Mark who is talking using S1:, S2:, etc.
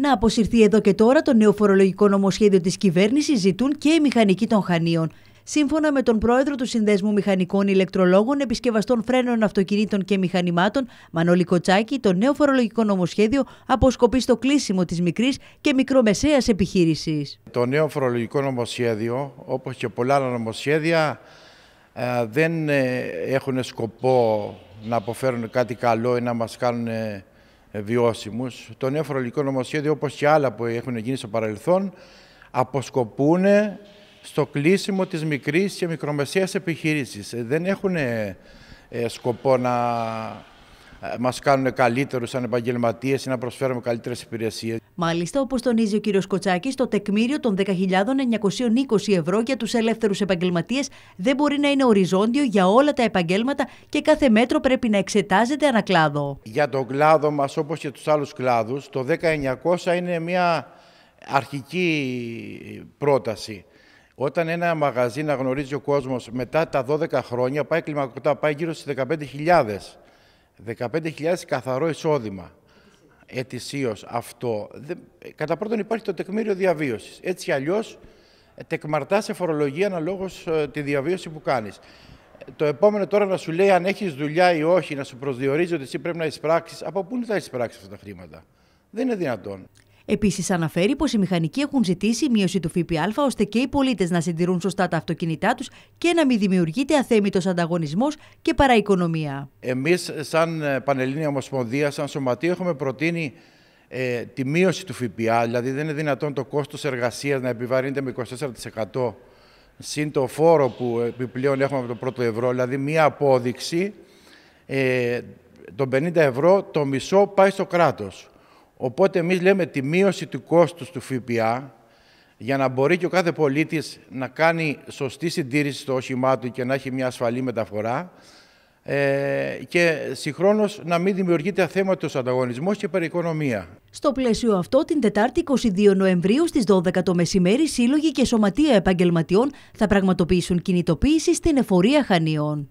S1: να αποσυρθεί εδώ και τώρα το νέο φορολογικό νομοσχέδιο της κυβέρνησης, ζητούν και οι μηχανικοί των Χανίων. Σύμφωνα με τον πρόεδρο του Συνδέσμου Μηχανικών Ηλεκτρολόγων, Επισκευαστών Φρένων Αυτοκινήτων και Μηχανημάτων, Μανώλη Κοτσάκη, το νέο φορολογικό νομοσχέδιο αποσκοπεί στο κλείσιμο της μικρής και μικρομεσαίας επιχείρησης.
S2: Το νέο φορολογικό νομοσχέδιο, όπως και πολλά άλλα νομοσχέδια, ε, δεν ε, έχουν σκοπό να αποφέρουν κάτι καλό ή να μας κάνουν ε, ε, βιώσιμους. Το νέο φορολογικό νομοσχέδιο, όπως και άλλα που έχουν γίνει στο παρελθόν, αποσκοπούν στο κλείσιμο της μικρής και μικρομεσαίας επιχειρήσης. Ε, δεν έχουν ε, σκοπό να ε, μας κάνουν καλύτερους σαν επαγγελματίες ή να προσφέρουμε καλύτερες υπηρεσίες.
S1: Μάλιστα, όπως τονίζει ο κ. Κοτσάκης, το τεκμήριο των 10.920 ευρώ για τους ελεύθερους επαγγελματίες δεν μπορεί να είναι οριζόντιο για όλα τα επαγγέλματα και κάθε μέτρο πρέπει να εξετάζεται κλάδο.
S2: Για τον κλάδο μας, όπως και τους άλλους κλάδους, το 1900 είναι μια αρχική πρόταση. Όταν ένα μαγαζί να γνωρίζει ο κόσμος μετά τα 12 χρόνια πάει κλιμακωτά, πάει γύρω στις 15.000. 15.000 καθαρό εισόδημα ετησίως αυτό. Κατά πρώτον υπάρχει το τεκμήριο διαβίωσης. Έτσι αλλιώς ε, τεκμαρτάς σε φορολογία αναλόγως ε, τη διαβίωση που κάνεις. Το επόμενο τώρα να σου λέει αν έχεις δουλειά ή όχι, να σου προσδιορίζει ότι εσύ πρέπει να εισπράξεις. Από πού θα εισπράξεις αυτά τα χρήματα. Δεν είναι δυνατόν.
S1: Επίσης, αναφέρει πως οι μηχανικοί έχουν ζητήσει μείωση του ΦΠΑ ώστε και οι πολίτες να συντηρούν σωστά τα αυτοκίνητά τους και να μην δημιουργείται αθέμητος ανταγωνισμός και παραοικονομία.
S2: Εμείς, σαν ε, Πανελλήνια Ομοσπονδία, σαν Σωματείο, έχουμε προτείνει ε, τη μείωση του ΦΠΑ, δηλαδή δεν είναι δυνατόν το κόστος εργασίας να επιβαρύνεται με 24% συν το φόρο που επιπλέον έχουμε από το πρώτο ευρώ, δηλαδή μία απόδειξη ε, των 50 ευρώ, το μισό πάει στο κράτος. Οπότε εμείς λέμε τη μείωση του κόστους του ΦΠΑ για να μπορεί και ο κάθε πολίτης να κάνει σωστή συντήρηση στο όχημά του και να έχει μια ασφαλή μεταφορά ε, και συγχρόνως να μην δημιουργείται αθέματος ανταγωνισμός και περιοικονομία. Στο πλαίσιο
S1: αυτό, την Τετάρτη 22 Νοεμβρίου στις 12 το μεσημέρι, σύλλογοι και σωματεία επαγγελματιών θα πραγματοποιήσουν κινητοποίηση στην εφορία Χανιών.